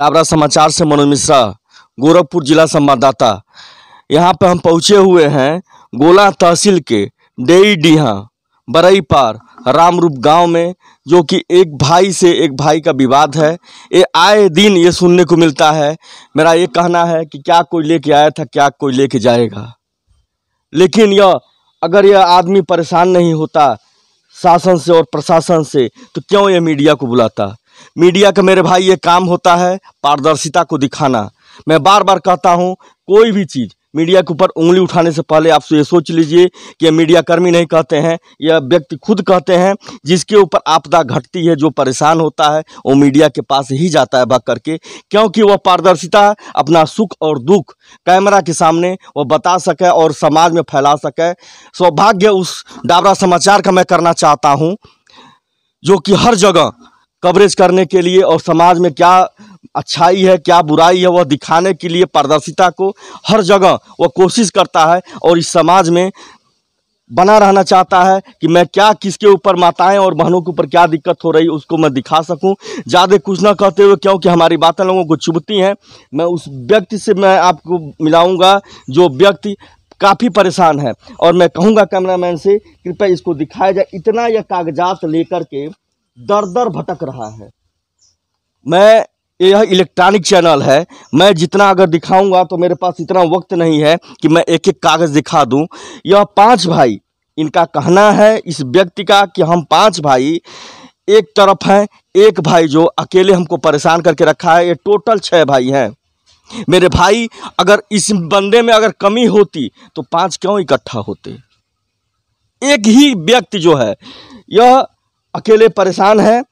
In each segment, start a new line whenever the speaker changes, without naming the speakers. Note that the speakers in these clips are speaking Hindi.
डाबरा समाचार से मनोज मिश्रा गोरखपुर जिला संवाददाता यहाँ पर हम पहुँचे हुए हैं गोला तहसील के डेई डीहा बरई पार रामरूप गांव में जो कि एक भाई से एक भाई का विवाद है ये आए दिन ये सुनने को मिलता है मेरा ये कहना है कि क्या कोई लेके आया था क्या कोई लेके जाएगा लेकिन यह अगर यह आदमी परेशान नहीं होता शासन से और प्रशासन से तो क्यों यह मीडिया को बुलाता मीडिया का मेरे भाई ये काम होता है पारदर्शिता को दिखाना मैं बार बार कहता हूँ कोई भी चीज़ मीडिया के ऊपर उंगली उठाने से पहले आप ये सोच लीजिए कि मीडिया कर्मी नहीं कहते हैं यह व्यक्ति खुद कहते हैं जिसके ऊपर आपदा घटती है जो परेशान होता है वो मीडिया के पास ही जाता है भाग करके क्योंकि वह पारदर्शिता अपना सुख और दुख कैमरा के सामने वो बता सके और समाज में फैला सके सौभाग्य उस डाबरा समाचार का मैं करना चाहता हूँ जो कि हर जगह कवरेज करने के लिए और समाज में क्या अच्छाई है क्या बुराई है वह दिखाने के लिए पारदर्शिता को हर जगह वह कोशिश करता है और इस समाज में बना रहना चाहता है कि मैं क्या किसके ऊपर माताएं और बहनों के ऊपर क्या दिक्कत हो रही उसको मैं दिखा सकूं ज़्यादा कुछ ना कहते हुए क्योंकि हमारी बातें लोगों को चुभती हैं मैं उस व्यक्ति से मैं आपको मिलाऊंगा जो व्यक्ति काफ़ी परेशान है और मैं कहूँगा कैमरामैन से कृपया इसको दिखाया जाए इतना यह कागजात लेकर के दर दर भटक रहा है मैं यह इलेक्ट्रॉनिक चैनल है मैं जितना अगर दिखाऊंगा तो मेरे पास इतना वक्त नहीं है कि मैं एक एक कागज़ दिखा दूं यह पांच भाई इनका कहना है इस व्यक्ति का कि हम पांच भाई एक तरफ हैं एक भाई जो अकेले हमको परेशान करके रखा है ये टोटल छः भाई हैं मेरे भाई अगर इस बंदे में अगर कमी होती तो पांच क्यों इकट्ठा होते एक ही व्यक्ति जो है यह अकेले परेशान हैं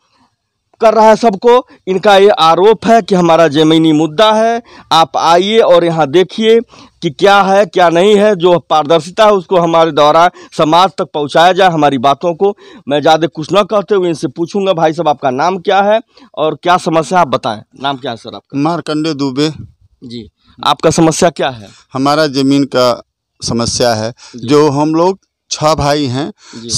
कर रहा है सबको इनका ये आरोप है कि हमारा ज़मीनी मुद्दा है आप आइए और यहाँ देखिए कि क्या है क्या नहीं है जो पारदर्शिता है उसको हमारे द्वारा समाज तक पहुँचाया जाए हमारी बातों को मैं ज़्यादा कुछ ना कहते हुए इनसे पूछूंगा भाई साहब आपका नाम क्या है और क्या समस्या आप बताएं नाम क्या है सर आपका मारकंडे दुबे जी आपका समस्या क्या है हमारा ज़मीन का
समस्या है जो हम लोग छः भाई हैं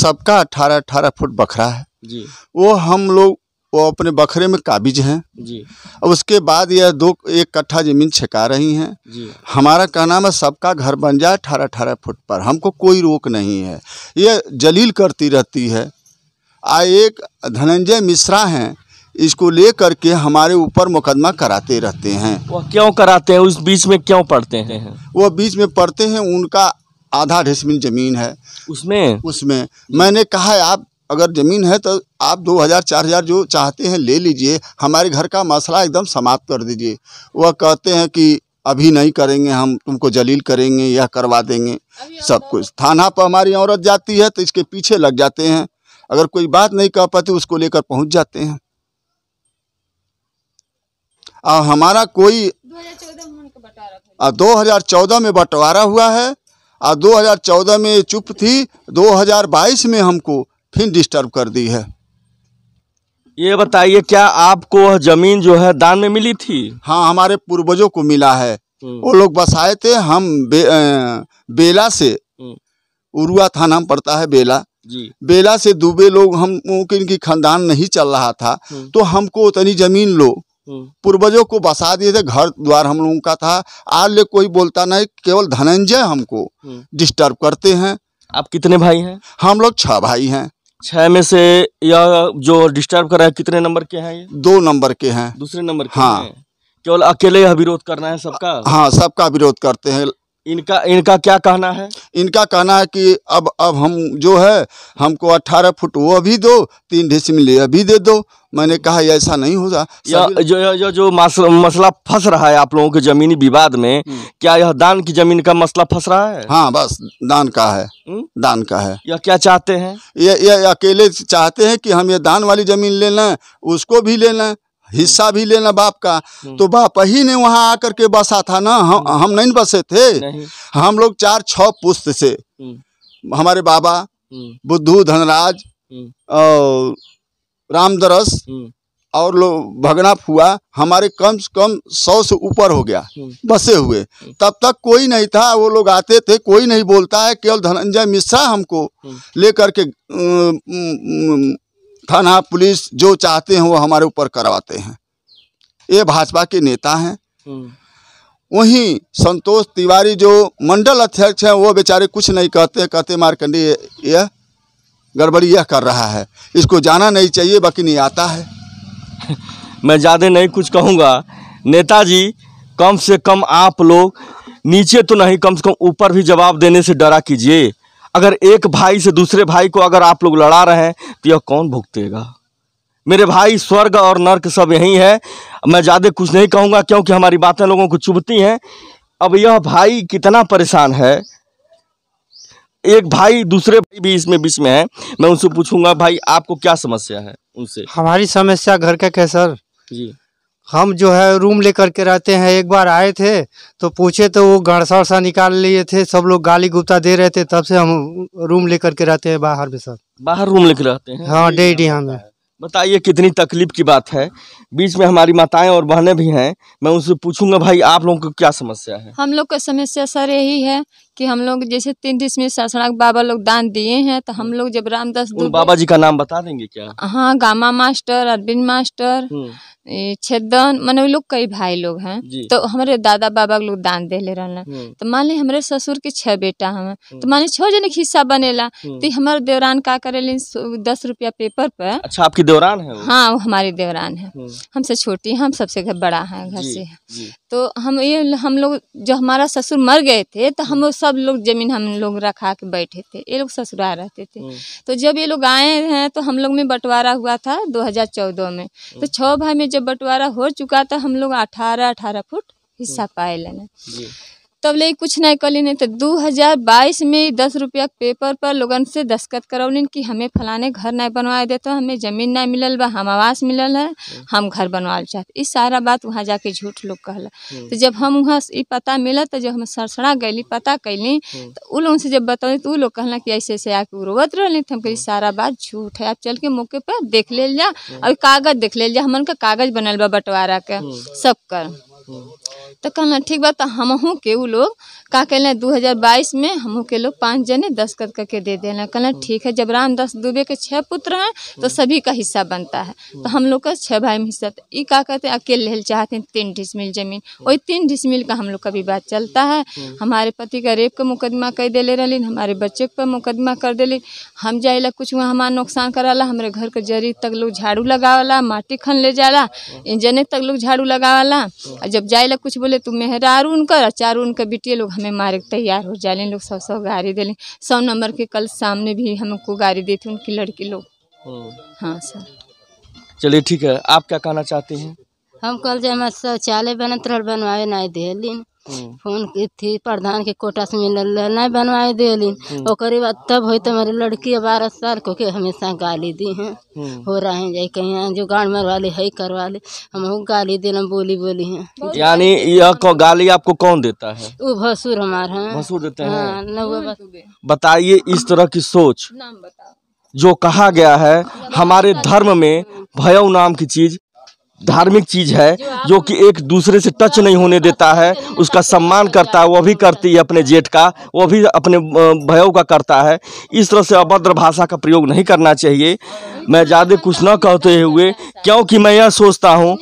सबका अठारह अठारह फुट बखरा है जी वो हम लोग वो अपने बखरे में काबिज हैं जी अब उसके बाद यह दो एक कट्ठा ज़मीन छिका रही हैं जी हमारा कहना है सबका घर बन जाए अठारह अठारह फुट पर हमको कोई रोक नहीं है ये जलील करती रहती है आ एक धनंजय मिश्रा हैं इसको ले करके हमारे ऊपर मुकदमा
कराते रहते हैं वो क्यों कराते हैं उस बीच में क्यों पढ़ते हैं
वो बीच में पढ़ते हैं उनका आधा डिसमिन जमीन है उसमें उसमें मैंने कहा आप अगर ज़मीन है तो आप दो हज़ार चार हज़ार जो चाहते हैं ले लीजिए हमारे घर का मसला एकदम समाप्त कर दीजिए वह कहते हैं कि अभी नहीं करेंगे हम तुमको जलील करेंगे यह करवा देंगे सब कुछ थाना पर हमारी औरत जाती है तो इसके पीछे लग जाते हैं अगर कोई बात नहीं कह पाते उसको लेकर पहुंच जाते हैं और हमारा कोई दो हजार चौदह में बंटवारा हुआ है और 2014 में चुप थी 2022 में हमको फिर डिस्टर्ब कर दी है
ये बताइए क्या आपको जमीन जो है दान में मिली
थी हाँ हमारे पूर्वजों को मिला है हम्म। वो लोग बसाए थे हम बे, आ, बेला से हम्म। उरुआ थाना में पड़ता है बेला जी बेला से दुबे लोग हम इनकी खानदान नहीं चल रहा था हम्म। तो हमको उतनी जमीन लो पूर्वजों को बसा दिए थे घर द्वार हम लोगों का था आज ले कोई बोलता नहीं केवल धनंजय हमको
डिस्टर्ब करते हैं आप कितने भाई हैं हम लोग छह भाई हैं छह में से यह जो डिस्टर्ब कर रहा है कितने नंबर के हैं ये दो नंबर के हैं दूसरे नंबर के हाँ केवल अकेले विरोध करना है सबका हाँ सबका विरोध करते हैं इनका इनका क्या
कहना है इनका कहना है कि अब अब हम जो है हमको अट्ठारह फुट वो अभी दो तीन डिसमिले अभी दे दो मैंने कहा ऐसा नहीं होगा जो
जो, जो मसला, मसला फंस रहा है आप लोगों के जमीनी विवाद में हम्म। क्या यह दान की जमीन का मसला फंस रहा है
हाँ बस दान का है हुँ? हम्म। दान का है
यह क्या चाहते हैं ये ये अकेले चाहते
हैं कि हम ये दान वाली जमीन ले लें उसको भी ले लें हिस्सा भी लेना बाप का हम्म। तो बाप ही ने वहाँ आकर के बसा था ना हम हम्म। हम नहीं बसे थे हम लोग चार छ पुस्त से हम्म। हमारे बाबा बुद्धू धनराज और रामदरस और लोग भगना फुआ हमारे कम से कम सौ से ऊपर हो गया बसे हुए तब तक कोई नहीं था वो लोग आते थे कोई नहीं बोलता है केवल धनंजय मिश्रा हमको लेकर के थाना पुलिस जो चाहते हैं वो हमारे ऊपर करवाते हैं ये भाजपा के नेता हैं हम्म। वहीं संतोष तिवारी जो मंडल अध्यक्ष हैं वो बेचारे कुछ नहीं कहते कहते मारकंडी यह गड़बड़ी यह कर रहा है
इसको जाना नहीं चाहिए बाकी नहीं आता है मैं ज़्यादा नहीं कुछ कहूँगा नेताजी कम से कम आप लोग नीचे तो नहीं कम से कम ऊपर भी जवाब देने से डरा कीजिए अगर एक भाई से दूसरे भाई को अगर आप लोग लड़ा रहे हैं तो यह कौन भुगतेगा मेरे भाई स्वर्ग और नर्क सब यही है मैं ज़्यादा कुछ नहीं कहूँगा क्योंकि हमारी बातें लोगों को चुभती हैं अब यह भाई कितना परेशान है एक भाई दूसरे भाई भी इसमें बीच में है मैं उनसे पूछूंगा भाई आपको क्या समस्या है उनसे
हमारी समस्या घर का क्या सर जी हम जो है रूम लेकर के रहते हैं एक बार आए थे तो पूछे तो वो गड़सा उड़सा निकाल लिए थे सब लोग गाली गुप्ता दे रहे थे तब से हम रूम लेकर के रहते हैं बाहर में सर
बाहर रूम लेकर रहते हैं हाँ हाँ में बताइए कितनी तकलीफ की बात है बीच में हमारी माताएं और बहनें भी हैं मैं उनसे पूछूंगा भाई आप लोगों को क्या समस्या है
हम लोग का समस्या सर यही है कि हम लोग जैसे तीन तीस में सासना बाबा लोग दान दिए हैं तो हम लोग जब रामदास बाबा
जी का नाम बता
देंगे क्या हाँ गामा मास्टर अरविंद मास्टर हम्म। छेदन मान लोग कई भाई लोग हैं तो हमारे दादा बाबा लोग दान दे ले रहे हम्म। तो मान ली हमारे ससुर के छह बेटा हम हम्म। तो मान ली छह जन हिस्सा बनेला तो हमारे देवरान का करे ले दस रुपया पेपर पर
अच्छा आपकी देवरान है हाँ
वो हमारी देवरान है हमसे छोटी हम सबसे बड़ा है घर से तो हम ये हम लोग जो हमारा ससुर मर गए थे तो हम सब लोग जमीन हम लोग रखा के बैठे थे ये लोग ससुराल रहते थे तो जब ये लोग आए हैं तो हम लोग में बंटवारा हुआ था 2014 में तो छः भाई में जब बंटवारा हो चुका था हम लोग अठारह अठारह फुट हिस्सा पाए लेना तब ले कुछ नहीं कली नहीं तो दू हज़ार बाईस में दस रुपया पेपर पर लोगन से दस्खत करौली कि हमें फलाने घर नहीं बनवाए देते तो हमें ज़मीन नहीं मिलल बा हम आवास मिलल है हम घर बनवा चाहते इस सारा बात वहाँ जाके झूठ लोग कहल हम्म। तो जब हम वहाँ से पता मिला तो जब हम सरसरा गली पता कैली हम्म। तो उ लोगों से जब बतौली तो उ लोग कहला कि ऐसे ऐसे आके उड़वत रहें तो हम कही हम्म। सारा बात झूठ है आप चल के मौके पर देख ले जा और कागज़ देख ले जा हमन का कागज़ बनल बा बंटवारा के सब कर तो कहना ठीक बात तो हमहू के वो लोग का कहले दो हज़ार बाईस में हमहू के लोग पाँच जने दस कर करके दे देना कहना ठीक है जब राम दस दुबे के छः पुत्र हैं तो सभी का हिस्सा बनता है तो हम लोग का छः भाई में हिस्सा ये तो का कहते हैं अकेले हेल चाहते हैं तीन डिसमिल जमीन वही तीन डिसमिल का हम लोग का भी बात चलता है हमारे पति का रेप का मुकदमा कर दे ले रही हमारे बच्चे पर मुकदमा कर दे हम जाए कुछ वहाँ हमारा नुकसान ला हमारे घर के जरी तक लोग झाड़ू लगावला माटी खन ले जाला इंजने तक लोग झाड़ू लगावला जब जाए ला कुछ बोले तो मेहरारू उनकर चारू उनका अच्छा, बिटिया लोग हमें मारे तैयार हो जाए लोग सौ सौ गाड़ी दे लें सौ नंबर के कल सामने भी हमको गाड़ी दी थी उनकी लड़की लोग हाँ सर
चलिए ठीक है आप क्या कहना चाहते हैं
हम कल जमा शौचालय बनत रह बनवाए नहीं दे हम्म। फोन की थी प्रधान के कोटा से मिलल नहीं बनवाए दिली और हम्म। तब हो तो हमारे लड़की बारह साल को के हमेशा गाली दी हैं हम्म। हो रहा है जाए कहीं जो गाड़ वाले है कर वाले हम गाली देना बोली बोली हैं
यानी यह गाली आपको कौन देता है
वो भसूर हमारा है भसूर देते हैं हाँ,
बताइए इस तरह की सोच जो कहा गया है हमारे धर्म में भयव नाम की चीज धार्मिक चीज है जो कि एक दूसरे से टच नहीं होने देता है उसका सम्मान करता है वो भी करती है अपने जेठ का वो भी अपने भयों का करता है इस तरह से अभद्र भाषा का प्रयोग नहीं करना चाहिए मैं ज़्यादा कुछ न कहते हुए क्योंकि मैं यह सोचता हूँ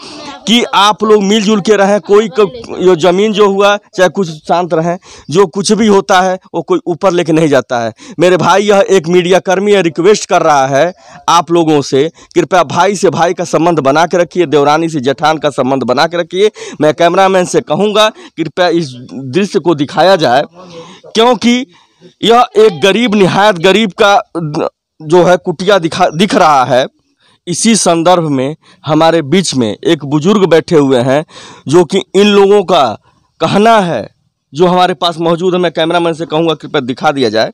कि आप लोग मिलजुल के रहें हाँ, कोई हाँ, हाँ, यो ज़मीन जो हुआ चाहे कुछ शांत रहें जो कुछ भी होता है वो कोई ऊपर लेके नहीं जाता है मेरे भाई यह एक मीडिया कर्मी है रिक्वेस्ट कर रहा है आप लोगों से कृपया भाई से भाई का संबंध बना के रखिए देवरानी से जेठान का संबंध बना के रखिए मैं कैमरामैन से कहूँगा कृपया इस दृश्य को दिखाया जाए क्योंकि यह एक गरीब निहायत गरीब का जो है कुटिया दिखा दिख रहा है इसी संदर्भ में हमारे बीच में एक बुजुर्ग बैठे हुए हैं जो कि इन लोगों का कहना है जो हमारे पास मौजूद है मैं कैमरामैन से कहूँगा कृपया दिखा दिया जाए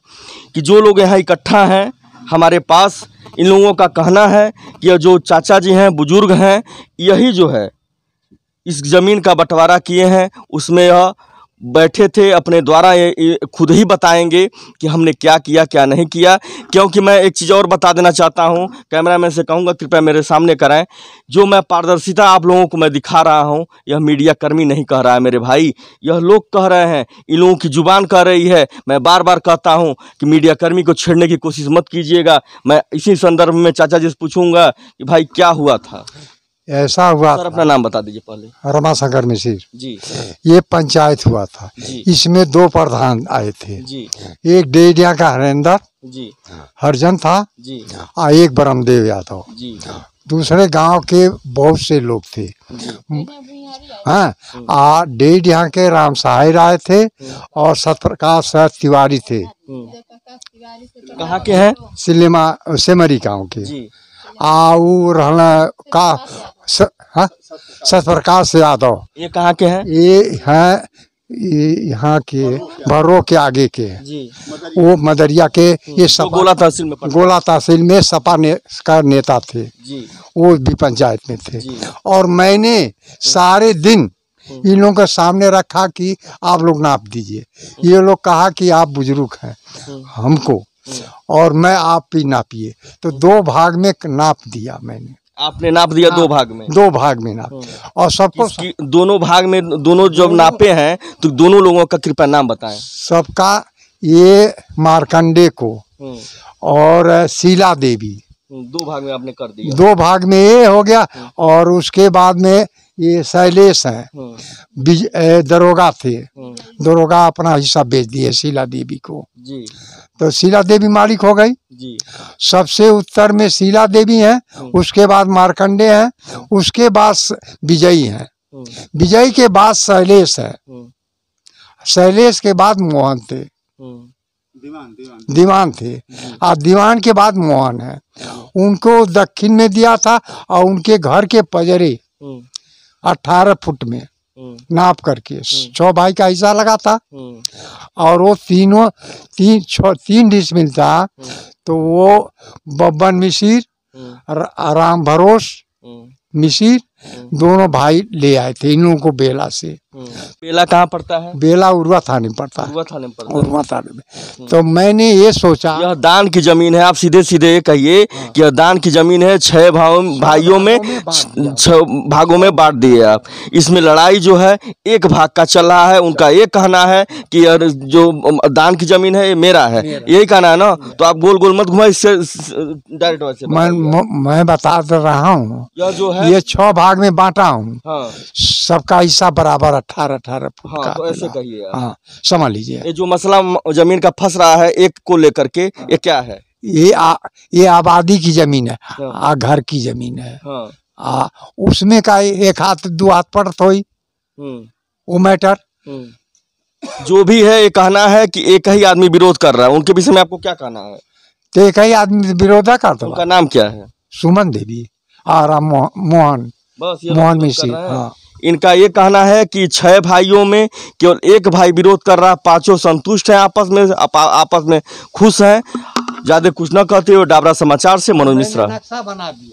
कि जो लोग यहाँ इकट्ठा हैं हमारे पास इन लोगों का कहना है कि जो चाचा जी हैं बुजुर्ग हैं यही जो है इस ज़मीन का बंटवारा किए हैं उसमें यह बैठे थे अपने द्वारा ये खुद ही बताएंगे कि हमने क्या किया क्या नहीं किया क्योंकि मैं एक चीज़ और बता देना चाहता हूँ कैमरामैन से कहूँगा कृपया मेरे सामने कराएं जो मैं पारदर्शिता आप लोगों को मैं दिखा रहा हूँ यह मीडिया कर्मी नहीं कह रहा है मेरे भाई यह लोग कह रहे हैं इन लोगों की जुबान कह रही है मैं बार बार कहता हूँ कि मीडियाकर्मी को छेड़ने की कोशिश मत कीजिएगा मैं इसी संदर्भ में चाचा जी से पूछूंगा कि भाई क्या हुआ था
ऐसा हुआ सर
अपना नाम बता दीजिए
पहले रमा शंकर मिश्र जी ये पंचायत हुआ था इसमें दो प्रधान आए थे जी एक डेडिया का हरेंद्र जी हरजन था जी और एक ब्रह्मदेव यादव जी दूसरे गांव के बहुत से लोग थे हाँ आ डेढ़ यहाँ के राम सहाय राय थे और सतप्रकाश सर तिवारी थे
हम्म।
कहाँ के हैं सिलेमा सेमरी गांव के आ रहना का हाँ? सत प्रकाश यादव ये कहाँ के हैं ये हैं यहाँ के भरो के आगे के वो मदरिया के ये सपा, गोला तहसील में गोला तहसील में सपा ने, का नेता थे वो भी पंचायत में थे और मैंने सारे दिन हम्म। इन लोगों के सामने रखा कि आप लोग नाप दीजिए ये हम्म। लोग कहा कि आप बुजुर्ग हैं हम्म। हमको और मैं आप भी नापिए तो दो भाग में नाप दिया मैंने आपने नाप दिया दो हाँ। भाग में दो भाग में नाप हाँ। और सबको दोनों
भाग में दोनों जब नापे हैं तो दोनों लोगों का कृपया नाम बताएं
सबका ये मारकंडे को हाँ। और शीला देवी
दो भाग में आपने कर दिया दो भाग
में ये हो गया और उसके बाद में ये शैलेश है दरोगा थे दरोगा अपना हिस्सा बेच दिए शीला देवी को जी तो शीला देवी मालिक हो गई जी सबसे उत्तर में शीला देवी हैं हम्म। उसके बाद मारकंडे हैं हम्म। उसके बाद विजयी हैं हम्म। विजयी के बाद शैलेश है शैलेश के बाद मोहन थे दीवान, थे और दीवान के बाद मोहन है उनको दक्षिण में दिया था और उनके घर के पजरे अठारह फुट में नाप करके भाई का हिस्सा लगा था और वो तीनों तीन छ तीन डिश मिलता हम्म। तो वो बब्बन मिसिर हम्म। राम भरोस हम्म। मिसिर हम्म। दोनों भाई ले आए थे इन लोगों को बेला से हम्म। बेला कहाँ पड़ता है बेला उर्वा थाने पड़ता है उर्वा थाने पड़ता थाने में
हम्म। तो मैंने ये सोचा यह दान की जमीन है आप सीधे सीधे कहिए हाँ। कि यह दान की जमीन है छह भाव भाइयों में छह भागों में बांट दिए आप इसमें लड़ाई जो है एक भाग का चल रहा है उनका ये कहना है कि जो दान की जमीन है ये मेरा है यही
कहना है ना तो आप गोल गोल मत घुमा इससे डायरेक्ट मैं मैं बता तो रहा हूँ यह जो है ये छह भाग भाग में बांटा हूँ हाँ। सबका हिस्सा बराबर अठारह अठारह फुट हाँ, का तो ऐसे कहिए हाँ समझ लीजिए ये जो मसला जमीन का
फंस रहा है एक को लेकर के हाँ। ये क्या है ये आ,
ये आबादी की जमीन है हाँ। आ घर की जमीन है आ, उसमें का एक हाथ दो हाथ पड़त हो
हम्म। वो मैटर हम्म।
जो भी है ये कहना है कि एक ही आदमी विरोध कर रहा है उनके विषय में आपको क्या कहना है तो एक ही आदमी विरोध कर दो उनका नाम क्या है सुमन देवी आ आराम मोहन बस ये मोहन मिश्री हाँ इनका ये कहना
है कि छह भाइयों में केवल एक भाई विरोध कर रहा पांचों संतुष्ट हैं आपस में आपस में खुश हैं ज्यादा कुछ न कहते हुए डाबरा समाचार से मनोज मिश्रा